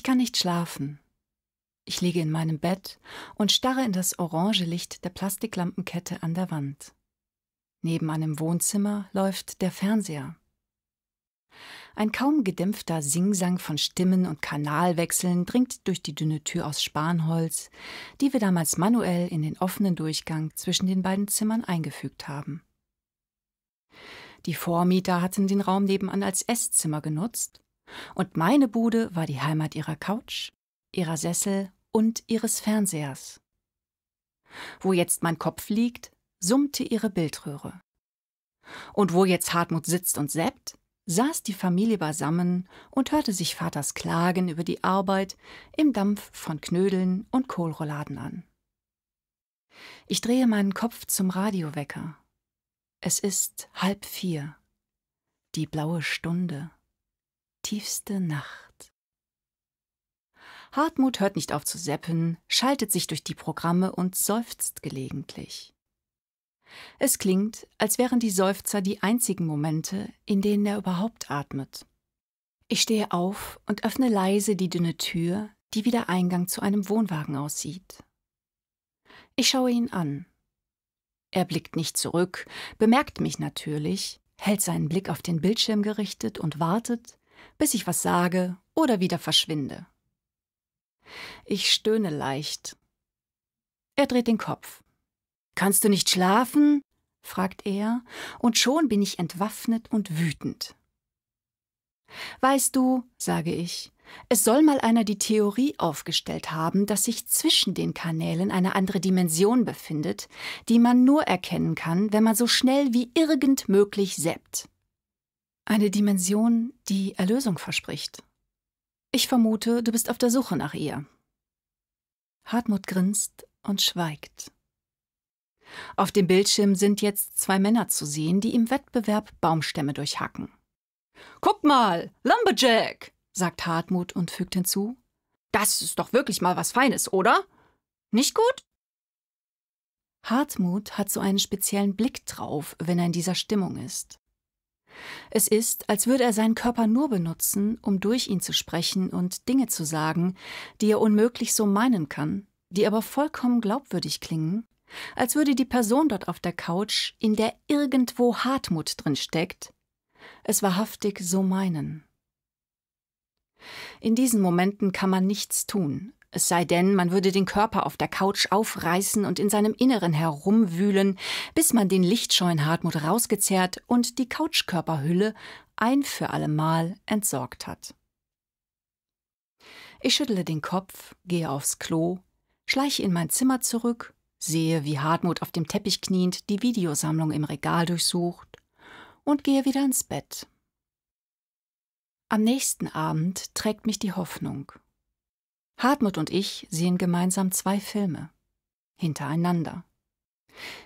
Ich kann nicht schlafen. Ich liege in meinem Bett und starre in das orange Licht der Plastiklampenkette an der Wand. Neben einem Wohnzimmer läuft der Fernseher. Ein kaum gedämpfter Singsang von Stimmen und Kanalwechseln dringt durch die dünne Tür aus Spanholz, die wir damals manuell in den offenen Durchgang zwischen den beiden Zimmern eingefügt haben. Die Vormieter hatten den Raum nebenan als Esszimmer genutzt und meine Bude war die Heimat ihrer Couch, ihrer Sessel und ihres Fernsehers. Wo jetzt mein Kopf liegt, summte ihre Bildröhre. Und wo jetzt Hartmut sitzt und seppt, saß die Familie beisammen und hörte sich Vaters Klagen über die Arbeit im Dampf von Knödeln und Kohlrolladen an. Ich drehe meinen Kopf zum Radiowecker. Es ist halb vier. Die blaue Stunde tiefste Nacht. Hartmut hört nicht auf zu seppen, schaltet sich durch die Programme und seufzt gelegentlich. Es klingt, als wären die Seufzer die einzigen Momente, in denen er überhaupt atmet. Ich stehe auf und öffne leise die dünne Tür, die wie der Eingang zu einem Wohnwagen aussieht. Ich schaue ihn an. Er blickt nicht zurück, bemerkt mich natürlich, hält seinen Blick auf den Bildschirm gerichtet und wartet, bis ich was sage oder wieder verschwinde. Ich stöhne leicht. Er dreht den Kopf. Kannst du nicht schlafen? fragt er, und schon bin ich entwaffnet und wütend. Weißt du, sage ich, es soll mal einer die Theorie aufgestellt haben, dass sich zwischen den Kanälen eine andere Dimension befindet, die man nur erkennen kann, wenn man so schnell wie irgend möglich seppt. Eine Dimension, die Erlösung verspricht. Ich vermute, du bist auf der Suche nach ihr. Hartmut grinst und schweigt. Auf dem Bildschirm sind jetzt zwei Männer zu sehen, die im Wettbewerb Baumstämme durchhacken. Guck mal, Lumberjack, sagt Hartmut und fügt hinzu. Das ist doch wirklich mal was Feines, oder? Nicht gut? Hartmut hat so einen speziellen Blick drauf, wenn er in dieser Stimmung ist. Es ist, als würde er seinen Körper nur benutzen, um durch ihn zu sprechen und Dinge zu sagen, die er unmöglich so meinen kann, die aber vollkommen glaubwürdig klingen, als würde die Person dort auf der Couch, in der irgendwo Hartmut drin steckt, es wahrhaftig so meinen. In diesen Momenten kann man nichts tun, es sei denn, man würde den Körper auf der Couch aufreißen und in seinem Inneren herumwühlen, bis man den lichtscheuen Hartmut rausgezerrt und die Couchkörperhülle ein für allemal entsorgt hat. Ich schüttle den Kopf, gehe aufs Klo, schleiche in mein Zimmer zurück, sehe, wie Hartmut auf dem Teppich kniend die Videosammlung im Regal durchsucht und gehe wieder ins Bett. Am nächsten Abend trägt mich die Hoffnung. Hartmut und ich sehen gemeinsam zwei Filme. Hintereinander.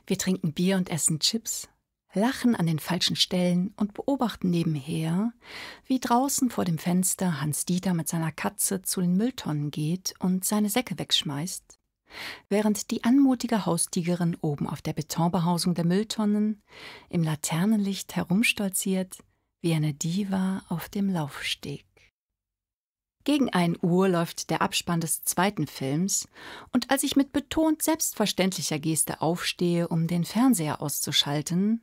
Wir trinken Bier und essen Chips, lachen an den falschen Stellen und beobachten nebenher, wie draußen vor dem Fenster Hans Dieter mit seiner Katze zu den Mülltonnen geht und seine Säcke wegschmeißt, während die anmutige Haustigerin oben auf der Betonbehausung der Mülltonnen im Laternenlicht herumstolziert, wie eine Diva auf dem Laufsteg. Gegen ein Uhr läuft der Abspann des zweiten Films, und als ich mit betont selbstverständlicher Geste aufstehe, um den Fernseher auszuschalten,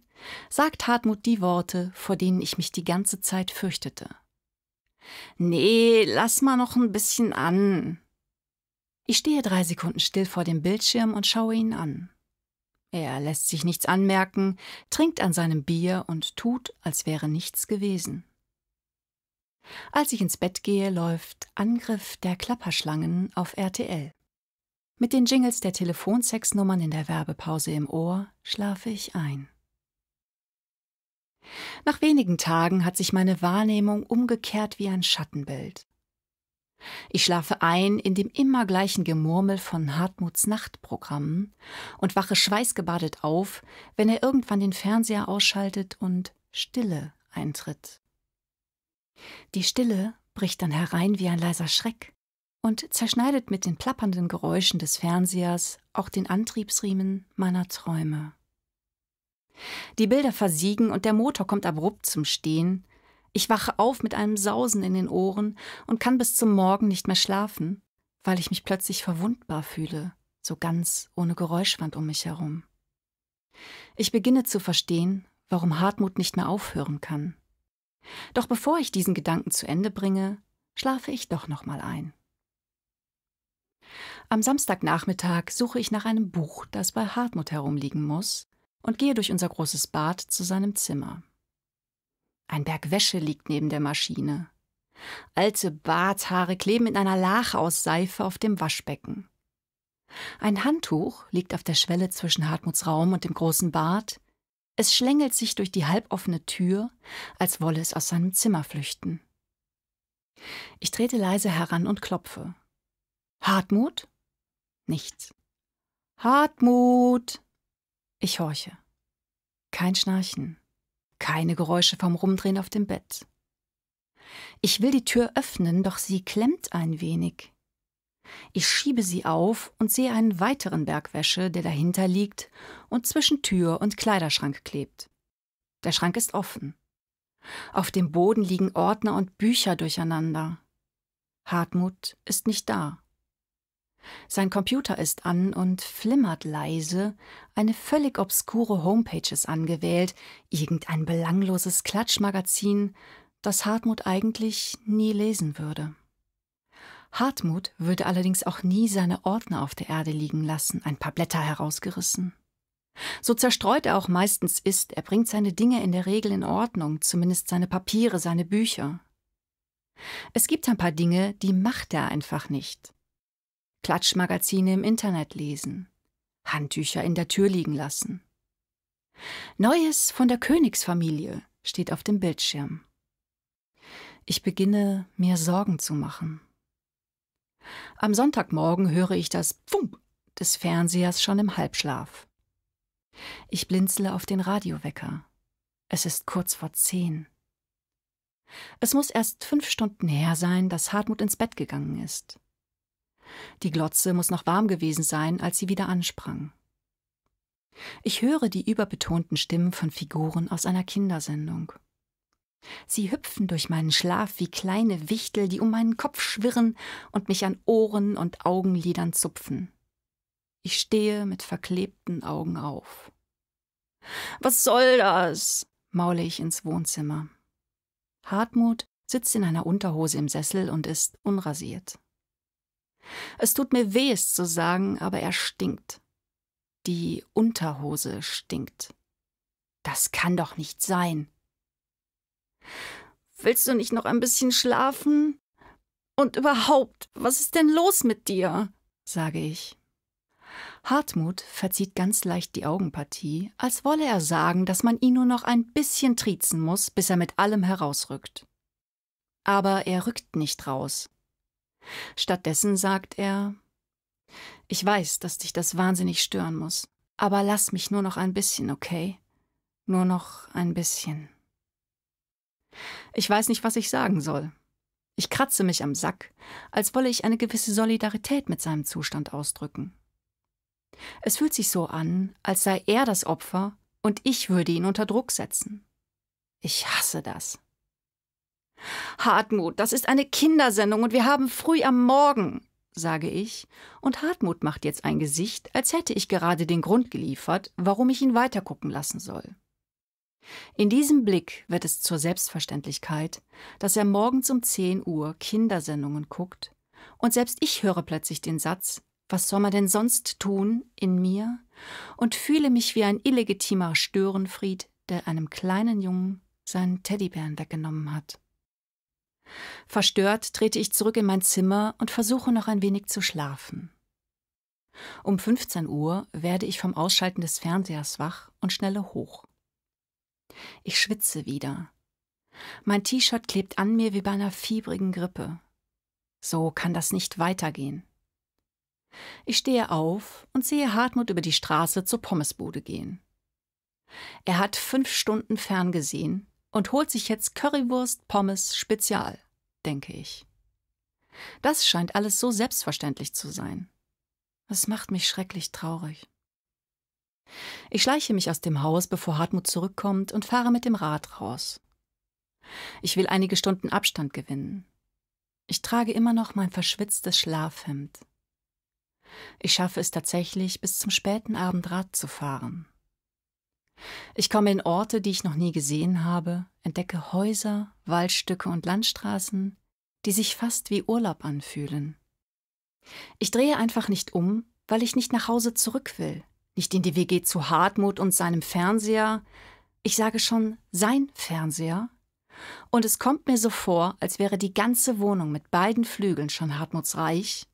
sagt Hartmut die Worte, vor denen ich mich die ganze Zeit fürchtete. Nee, lass mal noch ein bisschen an. Ich stehe drei Sekunden still vor dem Bildschirm und schaue ihn an. Er lässt sich nichts anmerken, trinkt an seinem Bier und tut, als wäre nichts gewesen. Als ich ins Bett gehe, läuft Angriff der Klapperschlangen auf RTL. Mit den Jingles der Telefonsexnummern in der Werbepause im Ohr schlafe ich ein. Nach wenigen Tagen hat sich meine Wahrnehmung umgekehrt wie ein Schattenbild. Ich schlafe ein in dem immer gleichen Gemurmel von Hartmuts Nachtprogrammen und wache schweißgebadet auf, wenn er irgendwann den Fernseher ausschaltet und Stille eintritt. Die Stille bricht dann herein wie ein leiser Schreck und zerschneidet mit den plappernden Geräuschen des Fernsehers auch den Antriebsriemen meiner Träume. Die Bilder versiegen und der Motor kommt abrupt zum Stehen. Ich wache auf mit einem Sausen in den Ohren und kann bis zum Morgen nicht mehr schlafen, weil ich mich plötzlich verwundbar fühle, so ganz ohne Geräuschwand um mich herum. Ich beginne zu verstehen, warum Hartmut nicht mehr aufhören kann. Doch bevor ich diesen Gedanken zu Ende bringe, schlafe ich doch noch mal ein. Am Samstagnachmittag suche ich nach einem Buch, das bei Hartmut herumliegen muss, und gehe durch unser großes Bad zu seinem Zimmer. Ein Berg Wäsche liegt neben der Maschine. Alte Barthaare kleben in einer Lache aus Seife auf dem Waschbecken. Ein Handtuch liegt auf der Schwelle zwischen Hartmuts Raum und dem großen Bad, es schlängelt sich durch die halboffene Tür, als wolle es aus seinem Zimmer flüchten. Ich trete leise heran und klopfe. Hartmut? Nichts. Hartmut! Ich horche. Kein Schnarchen. Keine Geräusche vom Rumdrehen auf dem Bett. Ich will die Tür öffnen, doch sie klemmt ein wenig. Ich schiebe sie auf und sehe einen weiteren Bergwäsche, der dahinter liegt und zwischen Tür und Kleiderschrank klebt. Der Schrank ist offen. Auf dem Boden liegen Ordner und Bücher durcheinander. Hartmut ist nicht da. Sein Computer ist an und flimmert leise, eine völlig obskure Homepage ist angewählt, irgendein belangloses Klatschmagazin, das Hartmut eigentlich nie lesen würde. Hartmut würde allerdings auch nie seine Ordner auf der Erde liegen lassen, ein paar Blätter herausgerissen. So zerstreut er auch meistens ist, er bringt seine Dinge in der Regel in Ordnung, zumindest seine Papiere, seine Bücher. Es gibt ein paar Dinge, die macht er einfach nicht. Klatschmagazine im Internet lesen, Handtücher in der Tür liegen lassen. Neues von der Königsfamilie steht auf dem Bildschirm. Ich beginne mir Sorgen zu machen. Am Sonntagmorgen höre ich das Pfump des Fernsehers schon im Halbschlaf. Ich blinzle auf den Radiowecker. Es ist kurz vor zehn. Es muss erst fünf Stunden her sein, dass Hartmut ins Bett gegangen ist. Die Glotze muss noch warm gewesen sein, als sie wieder ansprang. Ich höre die überbetonten Stimmen von Figuren aus einer Kindersendung. Sie hüpfen durch meinen Schlaf wie kleine Wichtel, die um meinen Kopf schwirren und mich an Ohren und Augenlidern zupfen. Ich stehe mit verklebten Augen auf. Was soll das? maule ich ins Wohnzimmer. Hartmut sitzt in einer Unterhose im Sessel und ist unrasiert. Es tut mir weh, es zu sagen, aber er stinkt. Die Unterhose stinkt. Das kann doch nicht sein. Willst du nicht noch ein bisschen schlafen? Und überhaupt, was ist denn los mit dir? sage ich. Hartmut verzieht ganz leicht die Augenpartie, als wolle er sagen, dass man ihn nur noch ein bisschen triezen muss, bis er mit allem herausrückt. Aber er rückt nicht raus. Stattdessen sagt er Ich weiß, dass dich das wahnsinnig stören muss, aber lass mich nur noch ein bisschen, okay? Nur noch ein bisschen. Ich weiß nicht, was ich sagen soll. Ich kratze mich am Sack, als wolle ich eine gewisse Solidarität mit seinem Zustand ausdrücken. Es fühlt sich so an, als sei er das Opfer und ich würde ihn unter Druck setzen. Ich hasse das. Hartmut, das ist eine Kindersendung und wir haben früh am Morgen, sage ich, und Hartmut macht jetzt ein Gesicht, als hätte ich gerade den Grund geliefert, warum ich ihn weitergucken lassen soll. In diesem Blick wird es zur Selbstverständlichkeit, dass er morgens um 10 Uhr Kindersendungen guckt, und selbst ich höre plötzlich den Satz, was soll man denn sonst tun in mir? und fühle mich wie ein illegitimer Störenfried, der einem kleinen Jungen seinen Teddybären weggenommen hat. Verstört trete ich zurück in mein Zimmer und versuche noch ein wenig zu schlafen. Um 15 Uhr werde ich vom Ausschalten des Fernsehers wach und schnelle hoch. Ich schwitze wieder. Mein T-Shirt klebt an mir wie bei einer fiebrigen Grippe. So kann das nicht weitergehen. Ich stehe auf und sehe Hartmut über die Straße zur Pommesbude gehen. Er hat fünf Stunden ferngesehen und holt sich jetzt Currywurst, Pommes, Spezial, denke ich. Das scheint alles so selbstverständlich zu sein. Es macht mich schrecklich traurig. Ich schleiche mich aus dem Haus, bevor Hartmut zurückkommt, und fahre mit dem Rad raus. Ich will einige Stunden Abstand gewinnen. Ich trage immer noch mein verschwitztes Schlafhemd. Ich schaffe es tatsächlich, bis zum späten Abend Rad zu fahren. Ich komme in Orte, die ich noch nie gesehen habe, entdecke Häuser, Waldstücke und Landstraßen, die sich fast wie Urlaub anfühlen. Ich drehe einfach nicht um, weil ich nicht nach Hause zurück will nicht in die WG zu Hartmut und seinem Fernseher, ich sage schon sein Fernseher. Und es kommt mir so vor, als wäre die ganze Wohnung mit beiden Flügeln schon Hartmuts Reich,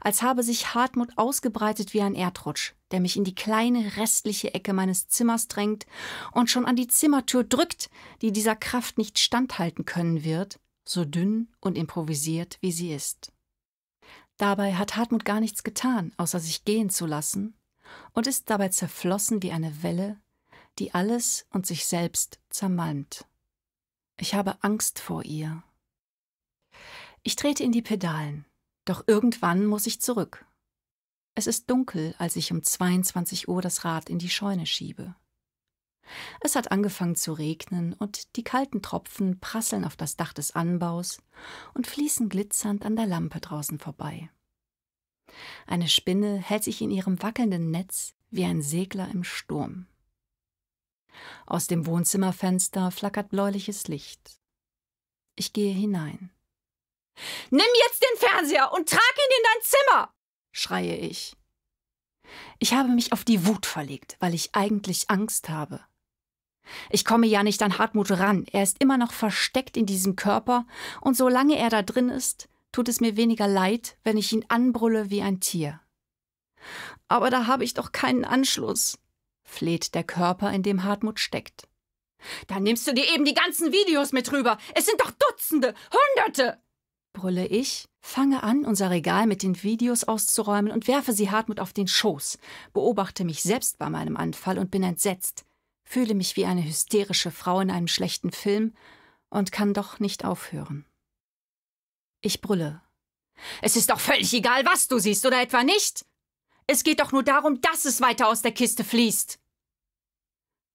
als habe sich Hartmut ausgebreitet wie ein Erdrutsch, der mich in die kleine restliche Ecke meines Zimmers drängt und schon an die Zimmertür drückt, die dieser Kraft nicht standhalten können wird, so dünn und improvisiert wie sie ist. Dabei hat Hartmut gar nichts getan, außer sich gehen zu lassen und ist dabei zerflossen wie eine Welle, die alles und sich selbst zermalmt. Ich habe Angst vor ihr. Ich trete in die Pedalen, doch irgendwann muss ich zurück. Es ist dunkel, als ich um 22 Uhr das Rad in die Scheune schiebe. Es hat angefangen zu regnen und die kalten Tropfen prasseln auf das Dach des Anbaus und fließen glitzernd an der Lampe draußen vorbei. Eine Spinne hält sich in ihrem wackelnden Netz wie ein Segler im Sturm. Aus dem Wohnzimmerfenster flackert bläuliches Licht. Ich gehe hinein. Nimm jetzt den Fernseher und trag ihn in dein Zimmer! schreie ich. Ich habe mich auf die Wut verlegt, weil ich eigentlich Angst habe. Ich komme ja nicht an Hartmut ran, er ist immer noch versteckt in diesem Körper, und solange er da drin ist, tut es mir weniger leid, wenn ich ihn anbrülle wie ein Tier. Aber da habe ich doch keinen Anschluss, fleht der Körper, in dem Hartmut steckt. Dann nimmst du dir eben die ganzen Videos mit rüber. Es sind doch Dutzende, Hunderte! brülle ich, fange an, unser Regal mit den Videos auszuräumen und werfe sie Hartmut auf den Schoß, beobachte mich selbst bei meinem Anfall und bin entsetzt, fühle mich wie eine hysterische Frau in einem schlechten Film und kann doch nicht aufhören. Ich brülle. Es ist doch völlig egal, was du siehst, oder etwa nicht? Es geht doch nur darum, dass es weiter aus der Kiste fließt.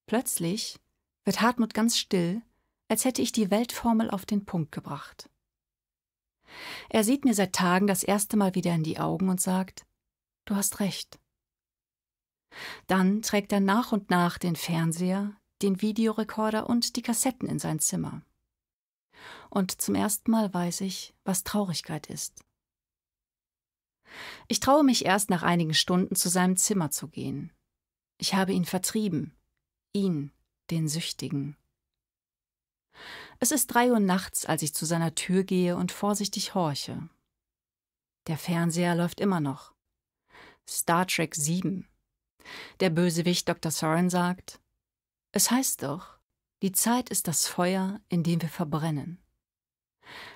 Plötzlich wird Hartmut ganz still, als hätte ich die Weltformel auf den Punkt gebracht. Er sieht mir seit Tagen das erste Mal wieder in die Augen und sagt, du hast recht. Dann trägt er nach und nach den Fernseher, den Videorekorder und die Kassetten in sein Zimmer und zum ersten Mal weiß ich, was Traurigkeit ist. Ich traue mich erst nach einigen Stunden zu seinem Zimmer zu gehen. Ich habe ihn vertrieben, ihn, den Süchtigen. Es ist drei Uhr nachts, als ich zu seiner Tür gehe und vorsichtig horche. Der Fernseher läuft immer noch. Star Trek 7. Der Bösewicht Dr. Soren sagt: Es heißt doch, die Zeit ist das Feuer, in dem wir verbrennen.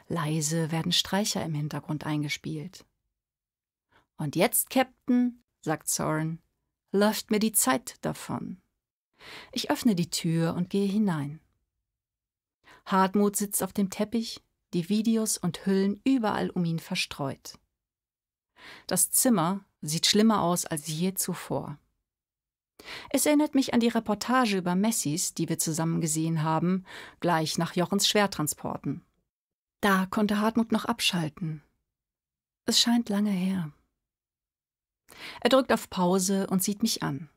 Leise werden Streicher im Hintergrund eingespielt. Und jetzt, Captain, sagt Soren, läuft mir die Zeit davon. Ich öffne die Tür und gehe hinein. Hartmut sitzt auf dem Teppich, die Videos und Hüllen überall um ihn verstreut. Das Zimmer sieht schlimmer aus als je zuvor. Es erinnert mich an die Reportage über Messis, die wir zusammen gesehen haben, gleich nach Jochens Schwertransporten. Da konnte Hartmut noch abschalten. Es scheint lange her. Er drückt auf Pause und sieht mich an.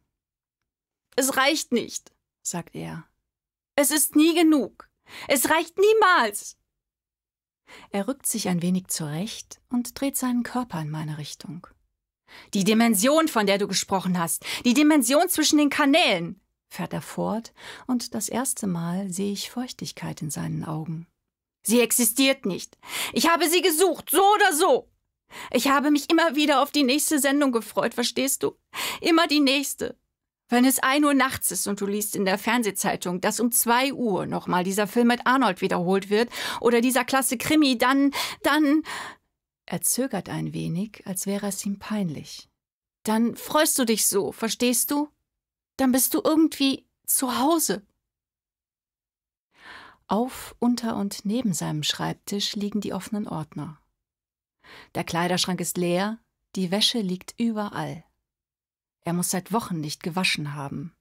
Es reicht nicht, sagt er. Es ist nie genug. Es reicht niemals. Er rückt sich ein wenig zurecht und dreht seinen Körper in meine Richtung. Die Dimension, von der du gesprochen hast, die Dimension zwischen den Kanälen, fährt er fort, und das erste Mal sehe ich Feuchtigkeit in seinen Augen. Sie existiert nicht. Ich habe sie gesucht, so oder so. Ich habe mich immer wieder auf die nächste Sendung gefreut, verstehst du? Immer die nächste. Wenn es ein Uhr nachts ist und du liest in der Fernsehzeitung, dass um zwei Uhr nochmal dieser Film mit Arnold wiederholt wird oder dieser Klasse Krimi, dann, dann. Er zögert ein wenig, als wäre es ihm peinlich. Dann freust du dich so, verstehst du? Dann bist du irgendwie zu Hause. Auf, unter und neben seinem Schreibtisch liegen die offenen Ordner. Der Kleiderschrank ist leer, die Wäsche liegt überall. Er muss seit Wochen nicht gewaschen haben.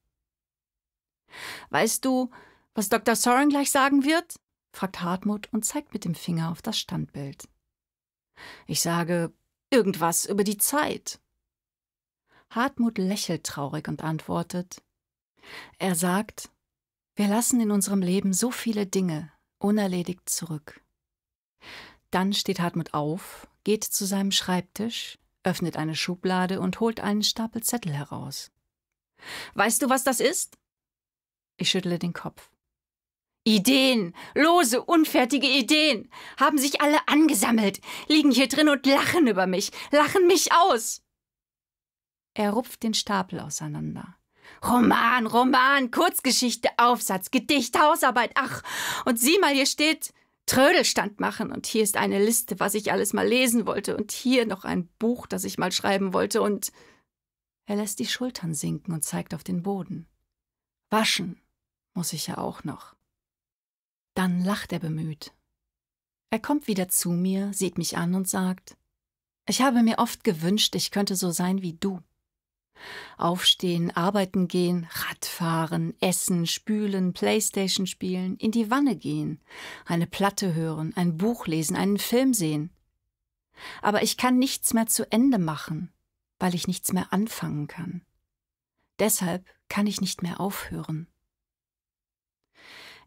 Weißt du, was Dr. Soren gleich sagen wird? fragt Hartmut und zeigt mit dem Finger auf das Standbild. Ich sage irgendwas über die Zeit. Hartmut lächelt traurig und antwortet. Er sagt, wir lassen in unserem Leben so viele Dinge unerledigt zurück. Dann steht Hartmut auf, geht zu seinem Schreibtisch, öffnet eine Schublade und holt einen Stapel Zettel heraus. Weißt du, was das ist? Ich schüttle den Kopf. Ideen, lose, unfertige Ideen, haben sich alle angesammelt, liegen hier drin und lachen über mich, lachen mich aus. Er rupft den Stapel auseinander. Roman, Roman, Kurzgeschichte, Aufsatz, Gedicht, Hausarbeit, ach, und sieh mal, hier steht Trödelstand machen, und hier ist eine Liste, was ich alles mal lesen wollte, und hier noch ein Buch, das ich mal schreiben wollte, und er lässt die Schultern sinken und zeigt auf den Boden. Waschen muss ich ja auch noch. Dann lacht er bemüht. Er kommt wieder zu mir, sieht mich an und sagt, ich habe mir oft gewünscht, ich könnte so sein wie du. Aufstehen, arbeiten gehen, Radfahren, essen, spülen, Playstation spielen, in die Wanne gehen, eine Platte hören, ein Buch lesen, einen Film sehen. Aber ich kann nichts mehr zu Ende machen, weil ich nichts mehr anfangen kann. Deshalb kann ich nicht mehr aufhören.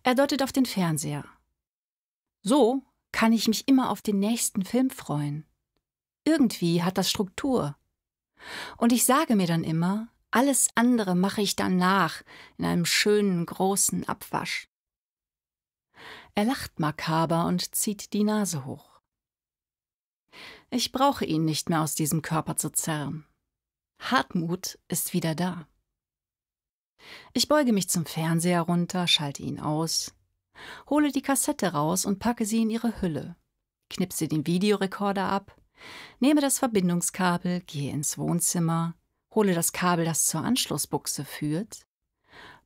Er deutet auf den Fernseher. So kann ich mich immer auf den nächsten Film freuen. Irgendwie hat das Struktur. Und ich sage mir dann immer, alles andere mache ich dann nach in einem schönen großen Abwasch. Er lacht makaber und zieht die Nase hoch. Ich brauche ihn nicht mehr aus diesem Körper zu zerren. Hartmut ist wieder da. Ich beuge mich zum Fernseher runter, schalte ihn aus, hole die Kassette raus und packe sie in ihre Hülle, knipse den Videorekorder ab, nehme das Verbindungskabel, gehe ins Wohnzimmer, hole das Kabel, das zur Anschlussbuchse führt,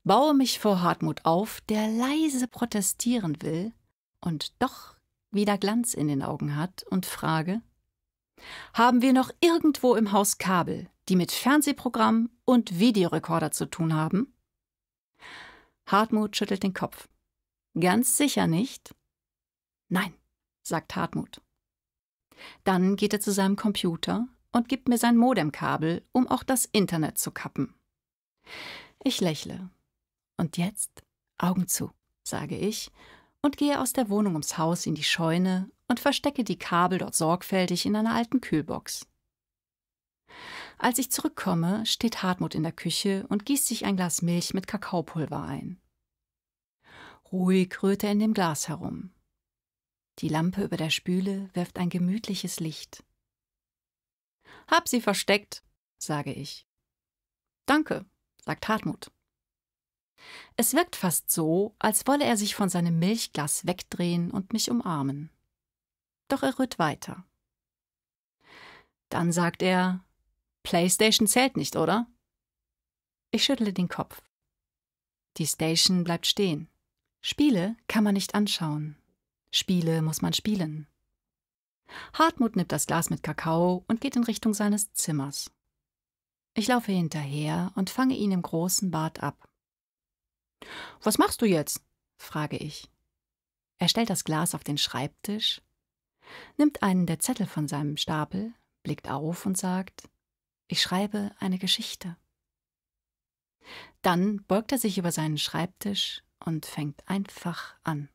baue mich vor Hartmut auf, der leise protestieren will und doch wieder Glanz in den Augen hat und frage, haben wir noch irgendwo im Haus Kabel, die mit Fernsehprogramm und Videorekorder zu tun haben? Hartmut schüttelt den Kopf. Ganz sicher nicht? Nein, sagt Hartmut. Dann geht er zu seinem Computer und gibt mir sein Modemkabel, um auch das Internet zu kappen. Ich lächle. Und jetzt Augen zu, sage ich und gehe aus der Wohnung ums Haus in die Scheune und verstecke die Kabel dort sorgfältig in einer alten Kühlbox. Als ich zurückkomme, steht Hartmut in der Küche und gießt sich ein Glas Milch mit Kakaopulver ein. Ruhig rührt er in dem Glas herum. Die Lampe über der Spüle wirft ein gemütliches Licht. Hab sie versteckt, sage ich. Danke, sagt Hartmut. Es wirkt fast so, als wolle er sich von seinem Milchglas wegdrehen und mich umarmen. Doch er rührt weiter. Dann sagt er, PlayStation zählt nicht, oder? Ich schüttle den Kopf. Die Station bleibt stehen. Spiele kann man nicht anschauen. Spiele muss man spielen. Hartmut nimmt das Glas mit Kakao und geht in Richtung seines Zimmers. Ich laufe hinterher und fange ihn im großen Bart ab. Was machst du jetzt? frage ich. Er stellt das Glas auf den Schreibtisch, nimmt einen der Zettel von seinem Stapel, blickt auf und sagt ich schreibe eine Geschichte. Dann beugt er sich über seinen Schreibtisch und fängt einfach an.